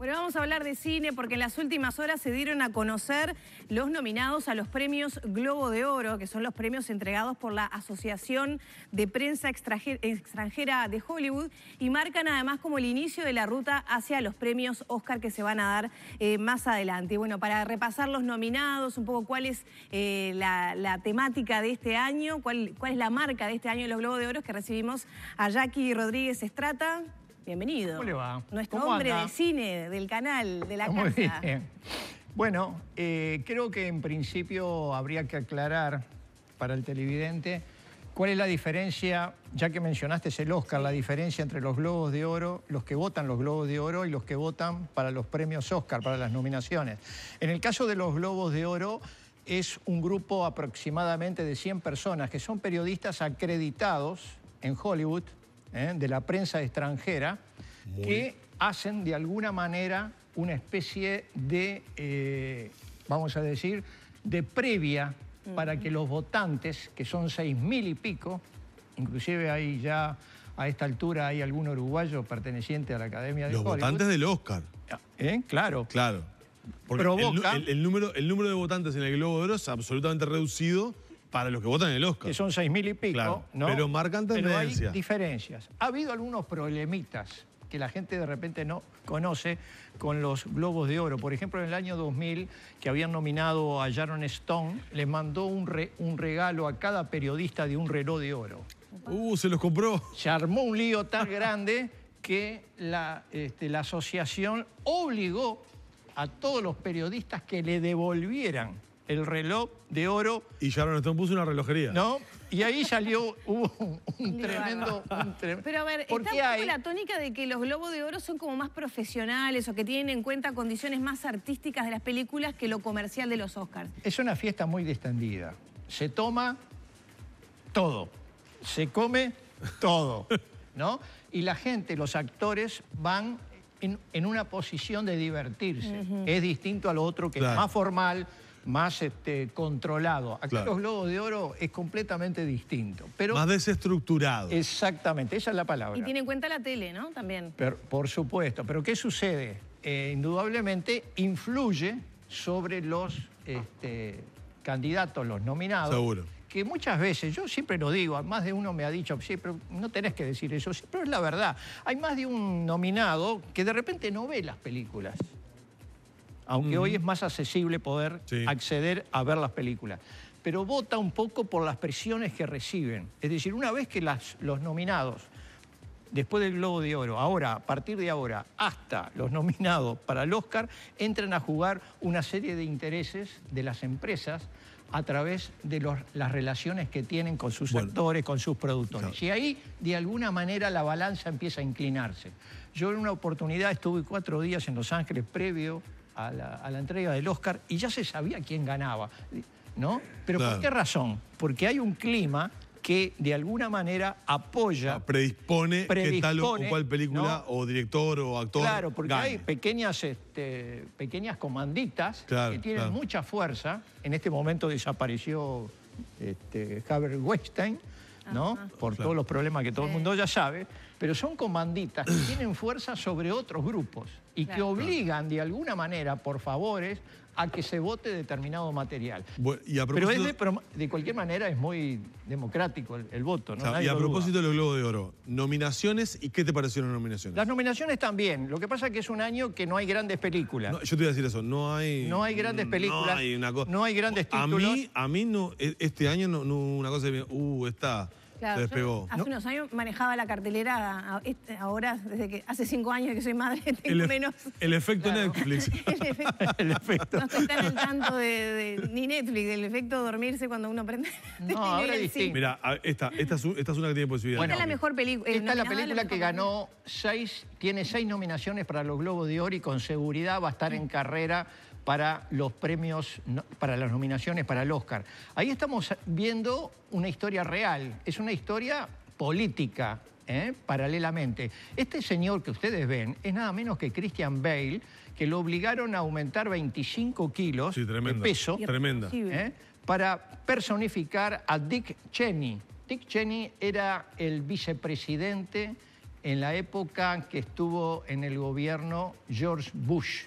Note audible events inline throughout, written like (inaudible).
Bueno, vamos a hablar de cine porque en las últimas horas se dieron a conocer los nominados a los premios Globo de Oro, que son los premios entregados por la Asociación de Prensa Extranjera de Hollywood y marcan además como el inicio de la ruta hacia los premios Oscar que se van a dar eh, más adelante. Y bueno, para repasar los nominados, un poco cuál es eh, la, temática de este año, cuál, cuál es la marca de este año de los Globo de Oro, que recibimos a Jackie Rodríguez Estrata. Bienvenido. ¿Cómo le va? Nuestro hombre de cine, del canal, de la casa. Bueno, eh, creo que en principio habría que aclarar para el televidente cuál es la diferencia, ya que mencionaste el Oscar, la diferencia entre los globos de oro, los que votan los globos de oro y los que votan para los premios Oscar, para las nominaciones. En el caso de los globos de oro, es un grupo aproximadamente de 100 personas que son periodistas acreditados en Hollywood, ¿eh? de la prensa extranjera, que hacen de alguna manera una especie de, eh, vamos a decir, de previa para que los votantes, que son seis mil y pico, inclusive ahí ya a esta altura hay algún uruguayo perteneciente a la Academia de Los votantes del Oscar. Ah, ¿eh? Claro. Claro. el, número, el número de votantes en el Globo de Oro es absolutamente reducido para los que votan el Oscar. Que son seis mil y pico, ¿no? Pero marcan tendencias. hay diferencias. Ha habido algunos problemitas que la gente de repente no conoce con los Globos de Oro. Por ejemplo, en el año 2000, que habían nominado a Sharon Stone, le mandó un, regalo a cada periodista de un reloj de oro. Uh, se los compró. Se armó un lío tan grande que la este, asociación obligó a todos los periodistas que le devolvieran el reloj de oro. Y Sharon Stone puso una relojería. ¿No? Y ahí salió, (laughs) hubo un, tremendo, Pero a ver, está un hay... la tónica de que los Globos de Oro son como más profesionales o que tienen en cuenta condiciones más artísticas de las películas que lo comercial de los Oscars. Es una fiesta muy distendida. Se toma todo. Se come todo, ¿no? Y la gente, los actores, van en, una posición de divertirse. Es distinto a lo otro que es más formal, más este, controlado. Acá los globos de oro es completamente distinto. Pero más desestructurado. Exactamente, esa es la palabra. Y tiene en cuenta la tele, ¿no? También. por supuesto, pero ¿qué sucede? Eh, indudablemente influye sobre los este, candidatos, los nominados. Seguro. Que muchas veces, yo siempre lo digo, más de uno me ha dicho, sí, pero no tenés que decir eso, sí, pero es la verdad. Hay más de un nominado que de repente no ve las películas aunque hoy es más accesible poder acceder a ver las películas. Pero vota un poco por las presiones que reciben. Es decir, una vez que los nominados, después del Globo de Oro, ahora, a partir de ahora, hasta los (laughs) nominados para el Oscar, entran a jugar una serie de intereses de las empresas a través de las relaciones que tienen con sus actores, con sus productores. Y ahí, de alguna manera, la balanza empieza a inclinarse. Yo en una oportunidad estuve cuatro días en Los Ángeles previo a la, entrega del Oscar y ya se sabía quién ganaba. ¿No? Pero ¿por qué razón? Porque hay un clima que de alguna manera apoya. Ah, predispone, que tal o cual película o director o actor. Claro, porque hay pequeñas, este, pequeñas comanditas que tienen mucha fuerza. En este momento desapareció este, Haber Weinstein, ¿no? Por todos los problemas que todo el mundo ya sabe pero son comanditas que tienen fuerza sobre otros grupos y que obligan de alguna manera, por favores, a que se vote determinado material. pero, de, cualquier manera es muy democrático el, voto. Ah, y a propósito de los Globos de Oro, nominaciones, ¿y qué te parecieron las nominaciones? Las nominaciones también. Lo que pasa es que es un año que no hay grandes películas. yo te iba a decir eso, no hay... No hay grandes películas, no hay, una no hay grandes títulos. A mí, no, e-, este año no, una cosa... Uh, está... Hace unos años manejaba la cartelera, ahora, desde que hace cinco años que soy madre, (laughs) tengo e-, menos. El efecto Netflix. (laughs) (laughs) el, efecto, No estoy tan al tanto de, ni Netflix, el efecto dormirse cuando uno prende. No, ahora Mira, esta, esta, es, esta es una que tiene posibilidad. Bueno, esta es la mejor película. Eh, esta es la película que ganó seis, tiene seis nominaciones para los Globos de Oro y con seguridad va a estar en carrera para los premios, para las nominaciones para el Oscar. Ahí estamos viendo una historia real, es una historia política, ¿eh? paralelamente. Este señor que ustedes ven es nada menos que Christian Bale, que lo obligaron a aumentar 25 kilos de peso tremenda. ¿eh? para personificar a Dick Cheney. Dick Cheney era el vicepresidente en la época que estuvo en el gobierno George Bush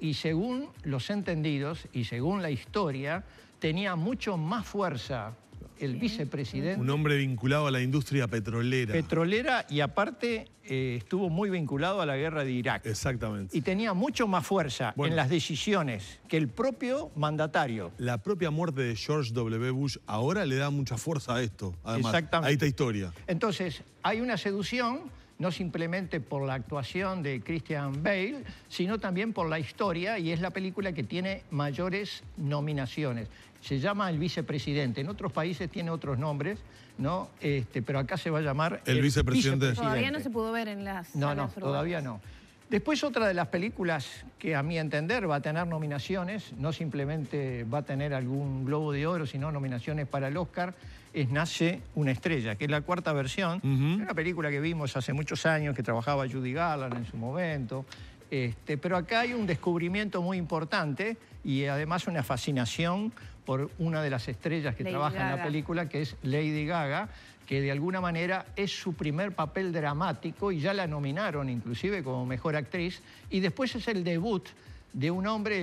y según los entendidos y según la historia, tenía mucho más fuerza el vicepresidente. Un hombre vinculado a la industria petrolera. Petrolera y aparte eh, estuvo muy vinculado a la guerra de Irak. Exactamente. Y tenía mucho más fuerza en las decisiones que el propio mandatario. La propia muerte de George W. Bush ahora le da mucha fuerza a esto, además, Exactamente. a esta historia. Entonces, hay una seducción no simplemente por la actuación de Christian Bale, sino también por la historia y es la película que tiene mayores nominaciones. Se llama El Vicepresidente. En otros países tiene otros nombres, ¿no? Este, pero acá se va a llamar El, vicepresidente. vicepresidente. Todavía no se pudo ver en las. No, no, todavía no. Después otra de las películas que a mi entender va a tener nominaciones, no simplemente va a tener algún globo de oro, sino nominaciones para el Oscar, es Nace una estrella, que es la cuarta versión. Una película que vimos hace muchos años, que trabajaba Judy Garland en su momento. Este, pero acá hay un descubrimiento muy importante y además una fascinación por una de las estrellas que trabaja en la película, que es Lady Gaga, que de alguna manera es su primer papel dramático y ya la nominaron inclusive como mejor actriz. Y después es el debut de un hombre,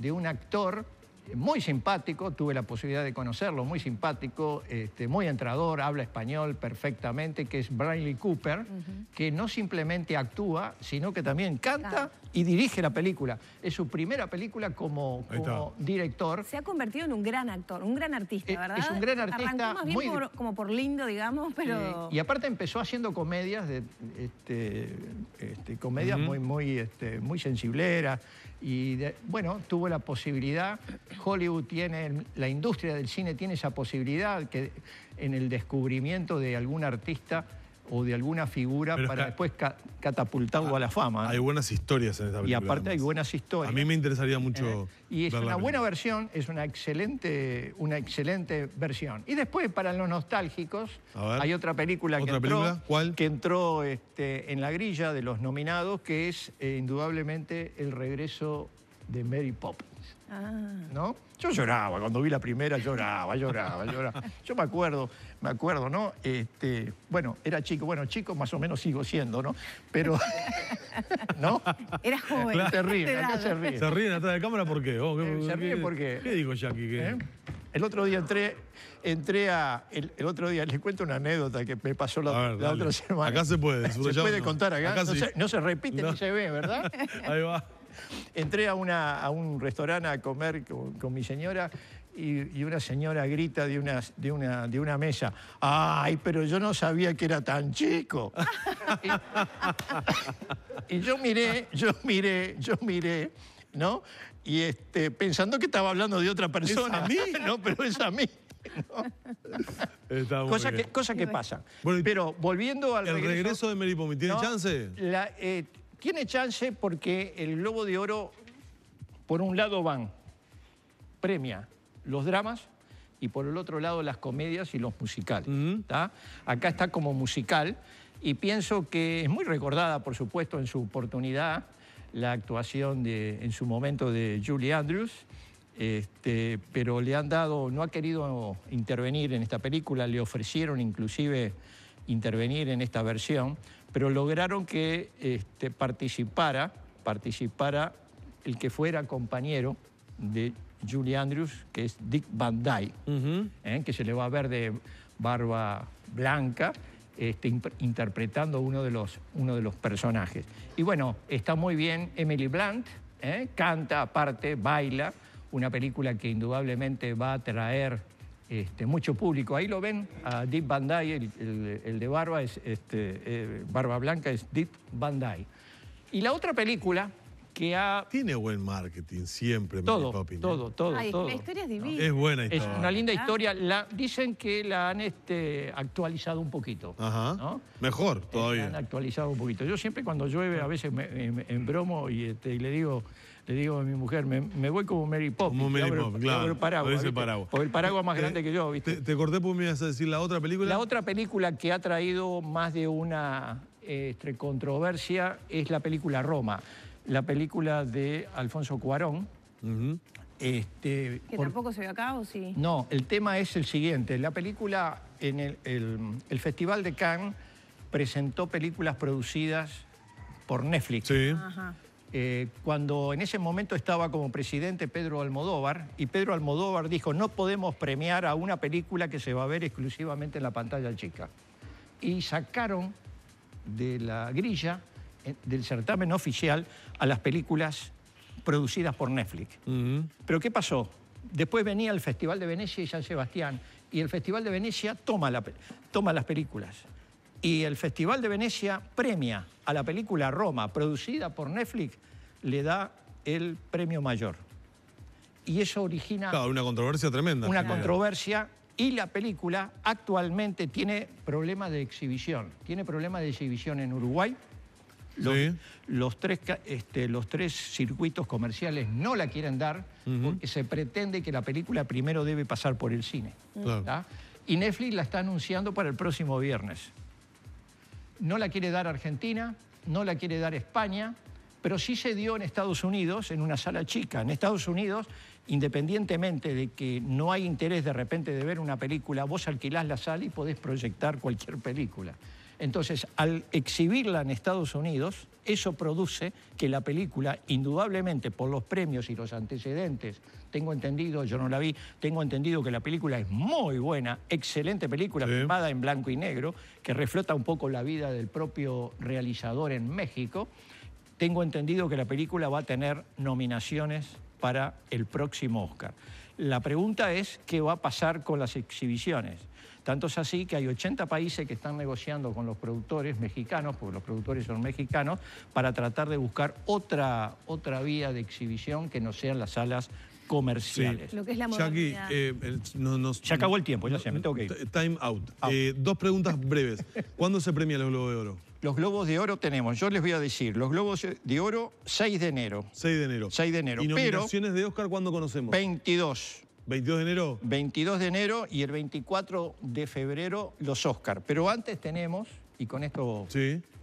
de un actor este, muy simpático, tuve la posibilidad de conocerlo, muy simpático, este, muy entrador, habla español perfectamente, que es Bradley Cooper, que no simplemente actúa, sino que también canta y dirige la película. Es su primera película como, director. Se ha convertido en un gran actor, un gran artista, eh, ¿verdad? Es un gran artista. más bien como por lindo, digamos, eh, pero... y aparte empezó haciendo comedias, de, este, este comedias muy, muy, este, muy sensibleras. Y bueno, tuvo la posibilidad, Hollywood tiene, la industria del cine tiene esa posibilidad que en el descubrimiento de algún artista o de alguna figura para después ah, a la fama. Hay ¿eh? buenas historias en esta película. Y aparte hay buenas historias. A mí me interesaría eh, mucho. y es una buena versión, es una excelente, una excelente versión. Y después, para los nostálgicos, hay otra película que entró, este, en la grilla de los nominados, que es eh, indudablemente El regreso de Mary Poppins. Ah. ¿No? Yo lloraba, cuando vi la primera lloraba, lloraba, lloraba. Yo me acuerdo, me acuerdo, ¿no? Este, bueno, era chico, bueno, chico más o menos sigo siendo, ¿no? Pero, (laughs) ¿no? Era joven. Se ríen, acá se ríen. Se atrás de cámara, ¿por qué? Oh, eh, se ríen porque... ¿Qué digo, Jackie? ¿Eh? El otro día entré, entré a. El, otro día, les cuento una anécdota que me pasó la, otra semana. Acá se puede. (laughs) Se puede contar acá. no, se, repite no. se ve, ¿verdad? (laughs) Ahí va. Entré a, una, a un restaurante a comer con, mi señora y, una señora grita de una, de, una, de una mesa, ¡ay, pero yo no sabía que era tan chico! (laughs) y, yo miré, yo miré, yo miré, ¿no? Y este, pensando que estaba hablando de otra persona. a mí? (laughs) no, pero es a mí. Cosa que, pasa. Pero volviendo al. ¿El regreso, de Mary tiene chance? La, eh, tiene chance porque el Globo de Oro, por un lado van, premia los dramas y por el otro lado las comedias y los musicales. Acá está como musical y pienso que es muy recordada, por supuesto, en su oportunidad, la actuación de, en su momento de Julie Andrews, este, pero le han dado, no ha querido intervenir en esta película, le ofrecieron inclusive intervenir en esta versión, pero lograron que este, participara, participara el que fuera compañero de Julie Andrews, que es Dick Van Dyke, ¿eh? que se le va a ver de barba blanca, este, interpretando uno de, los, uno de los personajes. Y bueno, está muy bien Emily Blunt, ¿eh? canta aparte, baila, una película que indudablemente va a traer este, mucho público. Ahí lo ven a Deep Van el, de barba, es, este, eh, barba blanca es Deep Van Y la otra película que ha... Tiene buen marketing siempre, ¿eh? todo, Todo, todo, todo. La historia es divina. Es buena historia. Es una linda ah. historia. La, dicen que la han este, actualizado un poquito. Ajá. Mejor eh, todavía. La han actualizado un poquito. Yo siempre cuando llueve, a veces me, en bromo este, y le digo le digo a mi mujer, me, voy como Mary Poppins. Como Mary Poppins, claro. paraguas, por el paraguas. Por el paraguas más grande que yo, ¿viste? Te, corté porque me ibas a decir la otra película. La otra película que ha traído más de una este, controversia es la película Roma, la película de Alfonso Cuarón. este, ¿Que tampoco se ve acá o sí? No, el tema es el siguiente. La película en el, el Festival de Cannes presentó películas producidas por Netflix. Sí. Ajá. Eh, cuando en ese momento estaba como presidente Pedro Almodóvar, y Pedro Almodóvar dijo, no podemos premiar a una película que se va a ver exclusivamente en la pantalla chica. Y sacaron de la grilla, eh, del certamen oficial, a las películas producidas por Netflix. Pero ¿qué pasó? Después venía el Festival de Venecia y San Sebastián, y el Festival de Venecia toma, la, toma las películas. Y el Festival de Venecia premia a la película Roma, producida por Netflix, le da el premio mayor. Y eso origina... Claro, una controversia tremenda. Una controversia y la película actualmente tiene problemas de exhibición. Tiene problemas de exhibición en Uruguay. Los, tres, este, los tres circuitos comerciales no la quieren dar porque se pretende que la película primero debe pasar por el cine. Y Netflix la está anunciando para el próximo viernes no la quiere dar Argentina, no la quiere dar España, pero sí se dio en Estados Unidos, en una sala chica. En Estados Unidos, independientemente de que no hay interés de repente de ver una película, vos alquilás la sala y podés proyectar cualquier película. Entonces, al exhibirla en Estados Unidos, eso produce que la película, indudablemente por los premios y los antecedentes, tengo entendido, yo no la vi, tengo entendido que la película es muy buena, excelente película, filmada en blanco y negro, que reflota un poco la vida del propio realizador en México. Tengo entendido que la película va a tener nominaciones para el próximo Oscar. La pregunta es qué va a pasar con las exhibiciones tanto es así que hay 80 países que están negociando con los productores mexicanos, porque los productores son mexicanos, para tratar de buscar otra, otra vía de exhibición que no sean las salas comerciales. Sí. Lo que es la Se eh, acabó el tiempo, ya se me tengo que ir. Eh, time out. Eh, dos preguntas breves. (laughs) ¿Cuándo se premia los Globos de Oro? Los Globos de Oro tenemos, yo les voy a decir, los Globos de Oro 6 de enero. 6 de enero. 6 de enero. ¿Y nominaciones de Oscar cuándo conocemos? 22. ¿22 de enero? 22 de enero y el 24 de febrero los Oscar. Pero antes tenemos, y con esto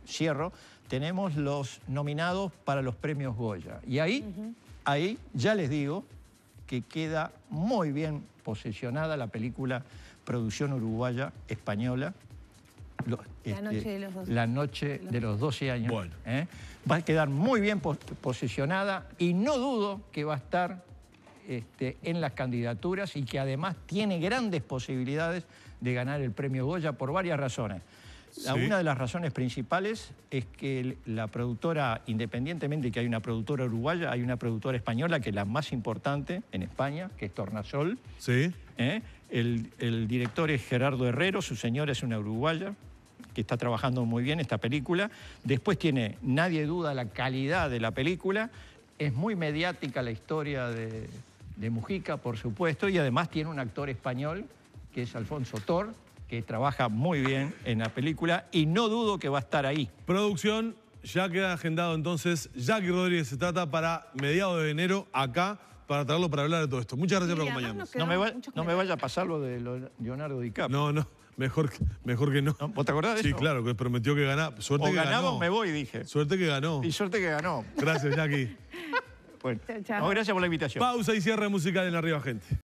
cierro, tenemos los nominados para los premios Goya. Y ahí, ahí ya les digo que queda muy bien posicionada la película Producción Uruguaya Española. Este, la, noche de los 12, la noche de los 12 años. Bueno. ¿eh? Va a quedar muy bien posicionada y no dudo que va a estar este, en las candidaturas y que además tiene grandes posibilidades de ganar el premio Goya por varias razones. Una de las razones principales es que la productora, independientemente de que hay una productora uruguaya, hay una productora española que es la más importante en España, que es Tornasol. Sí. ¿Eh? el, director es Gerardo Herrero, su señora es una uruguaya que está trabajando muy bien esta película. Después tiene, nadie duda, la calidad de la película. Es muy mediática la historia de, de Mujica, por supuesto, y además tiene un actor español que es Alfonso Tor, que trabaja muy bien en la película y no dudo que va a estar ahí. Producción, ya queda agendado entonces, Jackie Rodríguez se trata para mediados de enero acá para traerlo para hablar de todo esto. Muchas gracias por acompañarnos. No me, vaya a pasar lo de Leonardo DiCaprio. No, no. Mejor, mejor que no. ¿Vos te acordás de sí, eso? Sí, claro, que prometió que ganaba. Suerte o que ganó. me voy, dije. Suerte que ganó. Y suerte que ganó. Gracias, Jackie. (laughs) Bueno, gracias por la invitación. Pausa y cierre musical en Arriba Gente.